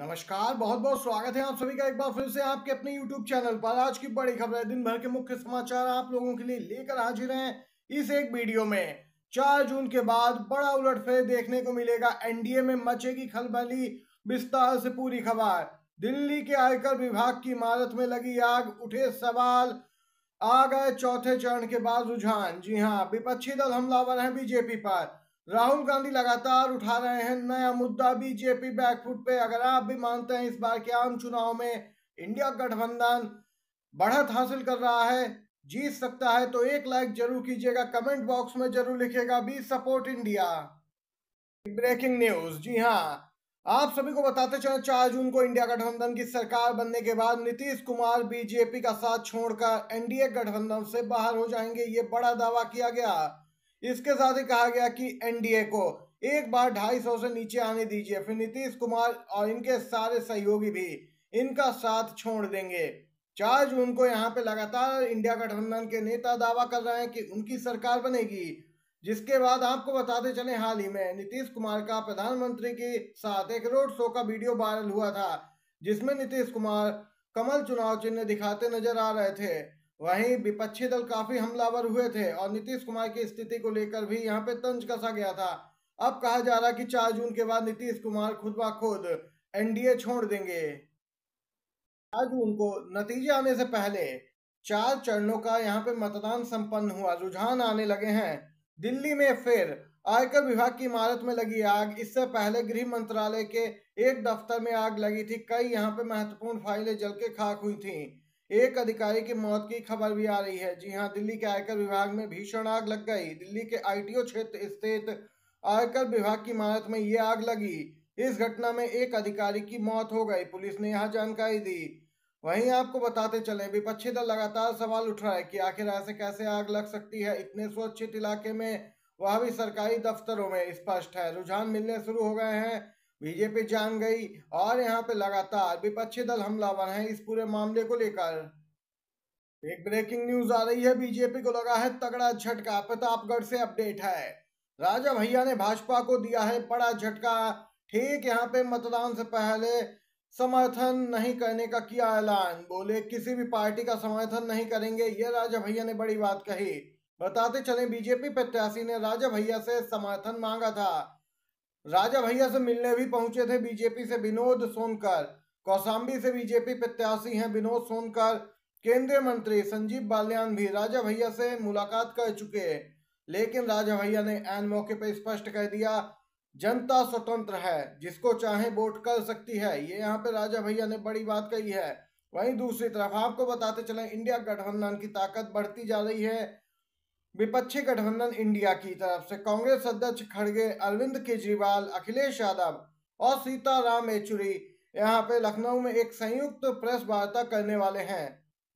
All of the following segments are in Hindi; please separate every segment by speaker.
Speaker 1: नमस्कार बहुत बहुत स्वागत है आप सभी का एक बार फिर से आपके अपने YouTube चैनल पर आज की बड़ी खबर है दिन भर के मुख्य समाचार आप लोगों के लिए लेकर हाजिर हैं इस एक वीडियो में 4 जून के बाद बड़ा उलटफेर देखने को मिलेगा एनडीए में मचेगी खलबली विस्तार से पूरी खबर दिल्ली के आयकर विभाग की इमारत में लगी आग उठे सवाल आ गए चौथे चरण के बाद रुझान जी हाँ विपक्षी दल हमलावर है बीजेपी पर राहुल गांधी लगातार उठा रहे हैं नया मुद्दा बीजेपी बैकफुट पे अगर आप भी मानते हैं इस बार के आम चुनाव में इंडिया गठबंधन बढ़त हासिल कर रहा है जीत सकता है तो एक लाइक जरूर कीजिएगा कमेंट बॉक्स में जरूर लिखिएगा B support India breaking news जी हाँ आप सभी को बताते चले चार जून को इंडिया गठबंधन की सरकार बनने के बाद नीतीश कुमार बीजेपी का साथ छोड़कर एनडीए गठबंधन से बाहर हो जाएंगे ये बड़ा दावा किया गया इसके साथ ही कहा गया कि एनडीए को एक बार ढाई सौ से नीचे आने दीजिए फिर नीतीश कुमार और इनके सारे सहयोगी भी इनका साथ छोड़ देंगे चार जून को यहाँ पे लगातार इंडिया गठबंधन के नेता दावा कर रहे हैं कि उनकी सरकार बनेगी जिसके बाद आपको बताते चले हाल ही में नीतीश कुमार का प्रधानमंत्री के साथ एक रोड शो का वीडियो वायरल हुआ था जिसमें नीतीश कुमार कमल चुनाव चिन्ह दिखाते नजर आ रहे थे वहीं विपक्षी दल काफी हमलावर हुए थे और नीतीश कुमार की स्थिति को लेकर भी यहां पे तंज कसा गया था अब कहा जा रहा कि 4 जून के बाद नीतीश कुमार खुद ब खुद एनडीए छोड़ देंगे चार जून को नतीजे आने से पहले चार चरणों का यहाँ पे मतदान संपन्न हुआ रुझान आने लगे हैं दिल्ली में फिर आयकर विभाग की इमारत में लगी आग इससे पहले गृह मंत्रालय के एक दफ्तर में आग लगी थी कई यहाँ पे महत्वपूर्ण फाइलें जल के खाक हुई थीं एक अधिकारी की मौत की खबर भी आ रही है जी हाँ दिल्ली के आयकर विभाग में भीषण आग लग गई दिल्ली के आईटीओ क्षेत्र स्थित आयकर विभाग की इमारत में ये आग लगी इस घटना में एक अधिकारी की मौत हो गई पुलिस ने यह जानकारी दी वहीं आपको बताते चले विपक्षी दल लगातार सवाल उठ रहा है कि आखिर ऐसे कैसे आग लग सकती है इतने सुरक्षित इलाके में वह भी सरकारी दफ्तरों में स्पष्ट है रुझान मिलने शुरू हो गए हैं बीजेपी जान गई और यहाँ पे लगातार विपक्षी दल हमलावर हैं इस पूरे मामले को लेकर एक ब्रेकिंग न्यूज आ रही है बीजेपी को लगा है तगड़ा झटका प्रतापगढ़ से अपडेट है राजा भैया ने भाजपा को दिया है बड़ा झटका ठीक यहाँ पे मतदान से पहले समर्थन नहीं करने का किया ऐलान बोले किसी भी पार्टी का समर्थन नहीं करेंगे ये राजा भैया ने बड़ी बात कही बताते चले बीजेपी प्रत्याशी ने राजा भैया से समर्थन मांगा था राजा भैया से मिलने भी पहुंचे थे बीजेपी से विनोद सोनकर कौसाम्बी से बीजेपी प्रत्याशी हैं विनोद सोनकर केंद्रीय मंत्री संजीव बाल्यान भी राजा भैया से मुलाकात कर चुके लेकिन राजा भैया ने एन मौके पर स्पष्ट कर दिया जनता स्वतंत्र है जिसको चाहे वोट कर सकती है ये यहाँ पे राजा भैया ने बड़ी बात कही है वहीं दूसरी तरफ आपको बताते चले इंडिया गठबंधन की ताकत बढ़ती जा रही है विपक्षी गठबंधन इंडिया की तरफ से कांग्रेस अध्यक्ष खड़गे अरविंद केजरीवाल अखिलेश यादव और सीताराम येचुरी यहाँ पे लखनऊ में एक संयुक्त प्रेस वार्ता करने वाले हैं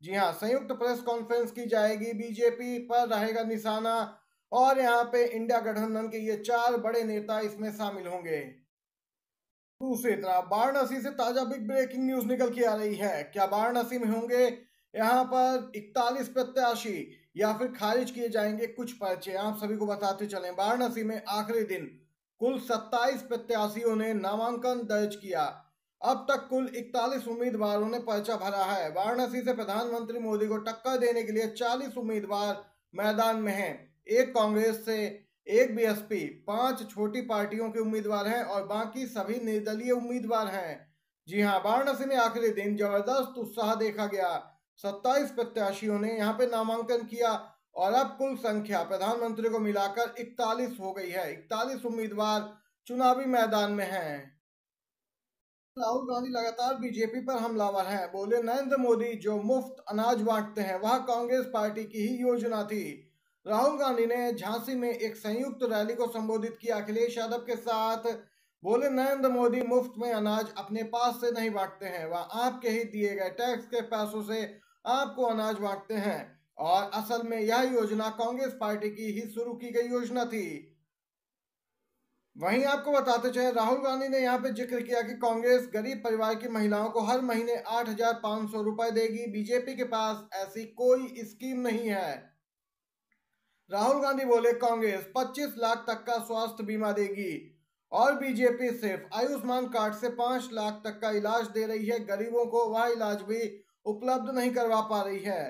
Speaker 1: जी हाँ संयुक्त प्रेस कॉन्फ्रेंस की जाएगी बीजेपी पर रहेगा निशाना और यहाँ पे इंडिया गठबंधन के ये चार बड़े नेता इसमें शामिल होंगे दूसरी तरफ वाराणसी से ताजा बिग ब्रेकिंग न्यूज निकल के आ रही है क्या वाराणसी में होंगे यहाँ पर इकतालीस प्रत्याशी या फिर खारिज किए जाएंगे कुछ पर्चे आप सभी को बताते चलें वाराणसी में आखिरी दिन कुल 27 प्रत्याशियों ने नामांकन दर्ज किया अब तक कुल 41 उम्मीदवारों ने पर्चा भरा है वाराणसी से प्रधानमंत्री मोदी को टक्कर देने के लिए 40 उम्मीदवार मैदान में हैं एक कांग्रेस से एक बीएसपी पांच छोटी पार्टियों के उम्मीदवार हैं और बाकी सभी निर्दलीय उम्मीदवार हैं जी हाँ वाराणसी में आखिरी दिन जबरदस्त उत्साह देखा गया सत्ताईस प्रत्याशियों ने यहाँ पे नामांकन किया और अब कुल संख्या प्रधानमंत्री को मिलाकर इकतालीस हो गई है इकतालीस उम्मीदवार चुनावी मैदान में हैं राहुल गांधी लगातार बीजेपी पर हमलावर हैं बोले नरेंद्र मोदी जो मुफ्त अनाज बांटते हैं वह कांग्रेस पार्टी की ही योजना थी राहुल गांधी ने झांसी में एक संयुक्त रैली को संबोधित किया अखिलेश यादव के साथ बोले नरेंद्र मोदी मुफ्त में अनाज अपने पास से नहीं बांटते हैं वह आपके ही दिए गए टैक्स के पैसों से आपको अनाज बांटते हैं और असल में यह योजना कांग्रेस पार्टी की ही शुरू की गई योजना थी वहीं आपको बताते चले राहुल गांधी ने यहाँ पे जिक्र किया कि कांग्रेस गरीब परिवार की महिलाओं को हर महीने आठ हजार पांच सौ रुपए देगी बीजेपी के पास ऐसी कोई स्कीम नहीं है राहुल गांधी बोले कांग्रेस पच्चीस लाख तक का स्वास्थ्य बीमा देगी और बीजेपी सिर्फ आयुष्मान कार्ड से पांच लाख तक का इलाज दे रही है गरीबों को वह इलाज भी उपलब्ध नहीं करवा पा रही है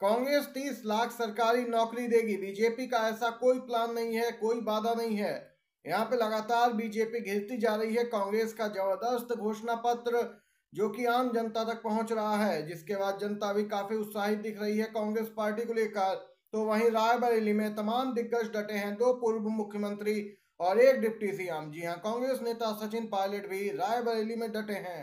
Speaker 1: कांग्रेस तीस लाख सरकारी नौकरी देगी बीजेपी का ऐसा कोई प्लान नहीं है कोई वादा नहीं है यहाँ पे लगातार बीजेपी घिरती जा रही है कांग्रेस का जबरदस्त घोषणा पत्र जो कि आम जनता तक पहुंच रहा है जिसके बाद जनता भी काफी उत्साहित दिख रही है कांग्रेस पार्टी को लेकर तो वहीं रायबरेली में तमाम दिग्गज डटे हैं दो पूर्व मुख्यमंत्री और एक डिप्टी सीएम जी हाँ कांग्रेस नेता सचिन पायलट भी रायबरेली में डटे हैं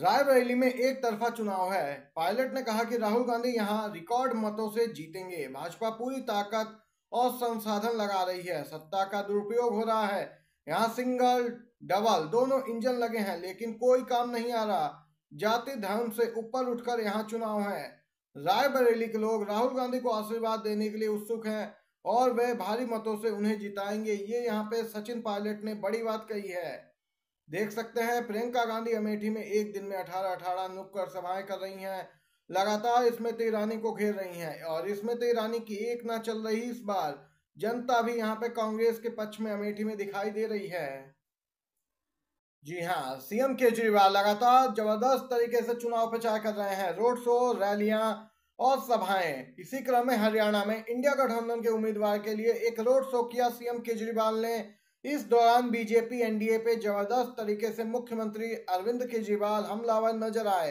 Speaker 1: रायबरेली में एक तरफा चुनाव है पायलट ने कहा कि राहुल गांधी यहां रिकॉर्ड मतों से जीतेंगे भाजपा पूरी ताकत और संसाधन लगा रही है सत्ता का दुरुपयोग हो रहा है यहां सिंगल डबल दोनों इंजन लगे हैं लेकिन कोई काम नहीं आ रहा जाति धर्म से ऊपर उठकर यहां चुनाव है रायबरेली के लोग राहुल गांधी को आशीर्वाद देने के लिए उत्सुक हैं और वे भारी मतों से उन्हें जिताएंगे ये यहाँ पे सचिन पायलट ने बड़ी बात कही है देख सकते हैं प्रियंका गांधी अमेठी में एक दिन में अठारह अठारह नुक्कड़ सभाएं कर रही हैं लगातार स्मृति ईरानी को घेर रही हैं और स्मृति ईरानी की एक ना चल रही इस बार जनता भी यहाँ पे कांग्रेस के पक्ष में अमेठी में दिखाई दे रही है जी हाँ सीएम केजरीवाल लगातार जबरदस्त तरीके से चुनाव प्रचार कर रहे हैं रोड शो रैलियां और सभाएं इसी क्रम में हरियाणा में इंडिया गठबंधन के उम्मीदवार के लिए एक रोड शो किया सीएम केजरीवाल ने इस दौरान बीजेपी एनडीए पे जबरदस्त तरीके से मुख्यमंत्री अरविंद केजरीवाल हमलावर नजर आए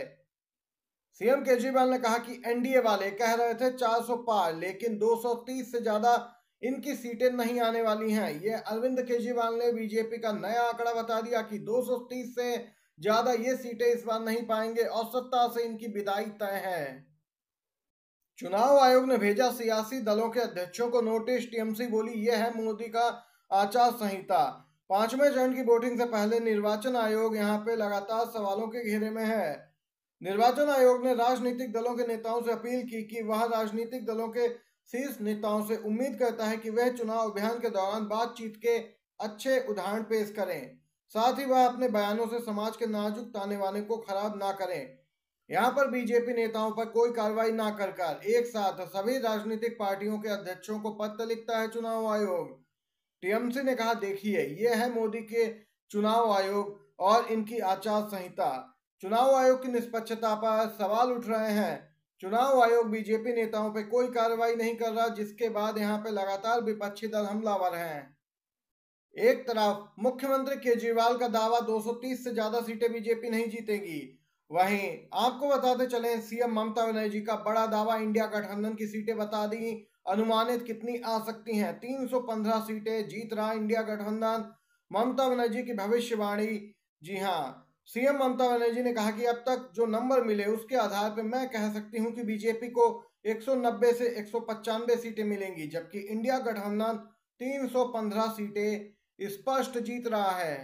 Speaker 1: सीएम केजरीवाल ने कहा कि एनडीए वाले कह रहे थे 400 पार लेकिन 230 से ज्यादा इनकी सीटें नहीं आने वाली हैं ये अरविंद केजरीवाल ने बीजेपी का नया आंकड़ा बता दिया कि 230 से ज्यादा ये सीटें इस बार नहीं पाएंगे और सत्ता से इनकी विदाई तय है चुनाव आयोग ने भेजा सियासी दलों के अध्यक्षों को नोटिस टीएमसी बोली यह है मोदी का आचार संहिता पांचवें चरण की वोटिंग से पहले निर्वाचन आयोग यहां पे लगातार सवालों के घेरे में है निर्वाचन आयोग ने राजनीतिक दलों के नेताओं से अपील की कि वह राजनीतिक दलों के शीर्ष नेताओं से उम्मीद करता है कि वह चुनाव अभियान के दौरान बातचीत के अच्छे उदाहरण पेश करें साथ ही वह अपने बयानों से समाज के नाजुक ताने वाले को खराब ना करें यहाँ पर बीजेपी नेताओं पर कोई कार्रवाई ना कर कर एक साथ सभी राजनीतिक पार्टियों के अध्यक्षों को पत्र लिखता है चुनाव आयोग टीएमसी ने कहा देखिए ये है मोदी के चुनाव आयोग और इनकी आचार संहिता चुनाव आयोग की निष्पक्षता पर सवाल उठ रहे हैं चुनाव आयोग बीजेपी नेताओं पर कोई कार्रवाई नहीं कर रहा जिसके बाद यहाँ पे लगातार विपक्षी दल हमलावर हैं एक तरफ मुख्यमंत्री केजरीवाल का दावा 230 से ज्यादा सीटें बीजेपी नहीं जीतेगी वहीं आपको बताते चले सीएम ममता बनर्जी का बड़ा दावा इंडिया गठबंधन की सीटें बता दी अनुमानित कितनी आ सकती हैं 315 सीटें जीत रहा इंडिया गठबंधन ममता बनर्जी की भविष्यवाणी जी हाँ सीएम ममता बनर्जी ने कहा कि अब तक जो नंबर मिले उसके आधार पर मैं कह सकती हूँ कि बीजेपी को 190 से एक सीटें मिलेंगी जबकि इंडिया गठबंधन 315 सीटें स्पष्ट जीत रहा है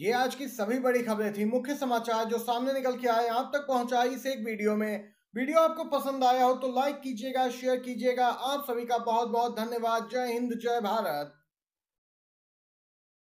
Speaker 1: ये आज की सभी बड़ी खबरें थी मुख्य समाचार जो सामने निकल के आए आप तक पहुंचाई इस एक वीडियो में वीडियो आपको पसंद आया हो तो लाइक कीजिएगा शेयर कीजिएगा आप सभी का बहुत बहुत धन्यवाद जय हिंद जय भारत